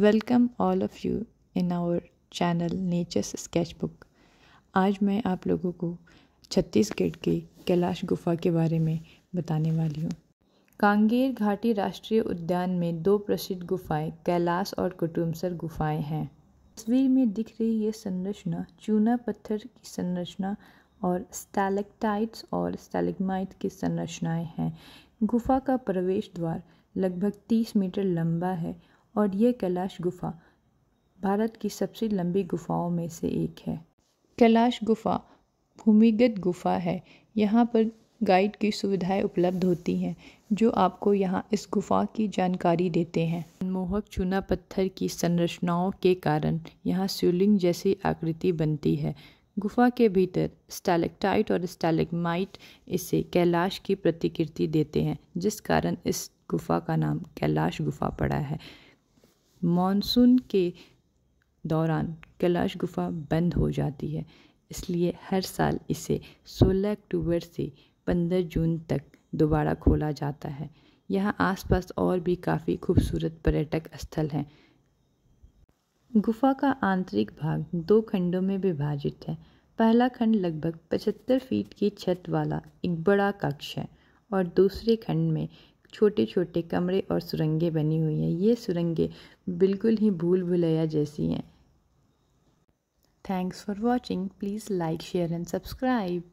welcome all of you in our channel Nature's Sketch Book आज मैं आप लोगों को छत्तीसगढ़ के कैलाश गुफा के बारे में बताने वाली हूँ कांगेर घाटी राष्ट्रीय उद्यान में दो प्रसिद्ध गुफाएं कैलाश और कुटुमसर गुफाएं हैं तस्वीर में दिख रही ये संरचना चूना पत्थर की संरचना और स्टैलेक्टाइट्स और स्टैलिगमाइट की संरचनाएं हैं गुफा का प्रवेश द्वार लगभग 30 मीटर लंबा है और यह कैलाश गुफ़ा भारत की सबसे लंबी गुफ़ाओं में से एक है कैलाश गुफ़ा भूमिगत गुफ़ा है यहाँ पर गाइड की सुविधाएं उपलब्ध होती हैं जो आपको यहाँ इस गुफ़ा की जानकारी देते हैं मनमोहक चूना पत्थर की संरचनाओं के कारण यहाँ शिवलिंग जैसी आकृति बनती है गुफा के भीतर स्टैलेक्टाइट और स्टैलेगमाइट इसे कैलाश की प्रतिकृति देते हैं जिस कारण इस गुफा का नाम कैलाश गुफा पड़ा है मानसून के दौरान कैलाश गुफा बंद हो जाती है इसलिए हर साल इसे 16 अक्टूबर से 15 जून तक दोबारा खोला जाता है यहाँ आसपास और भी काफ़ी खूबसूरत पर्यटक स्थल हैं गुफा का आंतरिक भाग दो खंडों में विभाजित है पहला खंड लगभग 75 फीट की छत वाला एक बड़ा कक्ष है और दूसरे खंड में छोटे छोटे कमरे और सुरंगें बनी हुई हैं ये सुरंगें बिल्कुल ही भूल भुलैया जैसी हैं thanks for watching please like share and subscribe